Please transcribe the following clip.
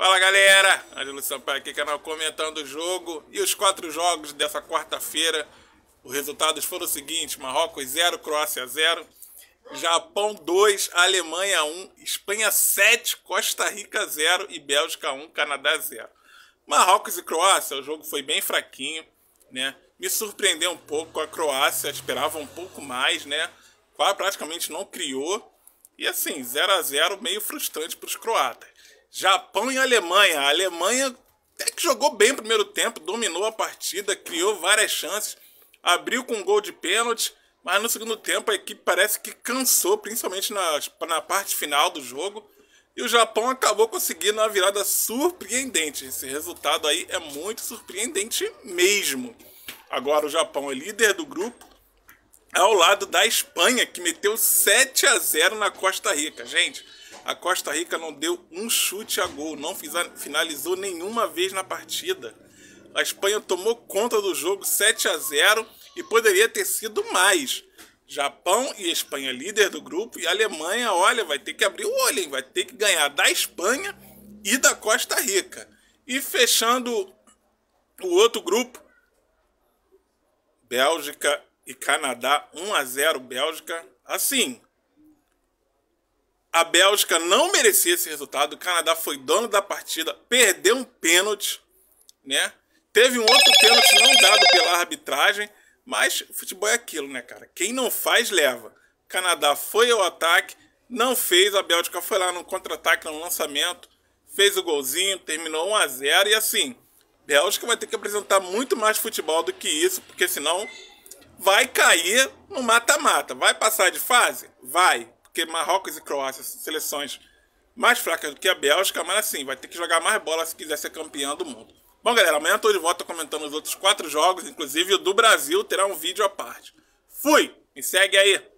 Fala galera, Ângelo Sampaio aqui, canal comentando o jogo e os quatro jogos dessa quarta-feira. Os resultados foram os seguintes: Marrocos 0, Croácia 0, Japão 2, Alemanha 1, Espanha 7, Costa Rica 0 e Bélgica 1, Canadá 0. Marrocos e Croácia, o jogo foi bem fraquinho, né? Me surpreendeu um pouco a Croácia, esperava um pouco mais, né? Praticamente não criou. E assim, 0 a 0 meio frustrante para os croatas. Japão e Alemanha. A Alemanha até que jogou bem o primeiro tempo, dominou a partida, criou várias chances, abriu com um gol de pênalti, mas no segundo tempo a equipe parece que cansou, principalmente na, na parte final do jogo. E o Japão acabou conseguindo uma virada surpreendente. Esse resultado aí é muito surpreendente mesmo. Agora o Japão é líder do grupo, ao lado da Espanha, que meteu 7 a 0 na Costa Rica. Gente, a Costa Rica não deu um chute a gol, não finalizou nenhuma vez na partida. A Espanha tomou conta do jogo 7 a 0 e poderia ter sido mais. Japão e Espanha líder do grupo e Alemanha, olha, vai ter que abrir o olho, hein? vai ter que ganhar da Espanha e da Costa Rica. E fechando o outro grupo, Bélgica e Canadá 1 a 0 Bélgica. Assim, a Bélgica não merecia esse resultado. O Canadá foi dono da partida, perdeu um pênalti, né? Teve um outro pênalti não dado pela arbitragem, mas futebol é aquilo, né, cara? Quem não faz, leva. O Canadá foi ao ataque, não fez, a Bélgica foi lá no contra-ataque, no lançamento, fez o golzinho, terminou 1 a 0 e assim, Bélgica vai ter que apresentar muito mais futebol do que isso, porque senão vai cair no mata-mata. Vai passar de fase? Vai porque Marrocos e Croácia são seleções mais fracas do que a Bélgica, mas assim, vai ter que jogar mais bola se quiser ser campeã do mundo. Bom, galera, amanhã estou de volta comentando os outros quatro jogos, inclusive o do Brasil terá um vídeo à parte. Fui! Me segue aí!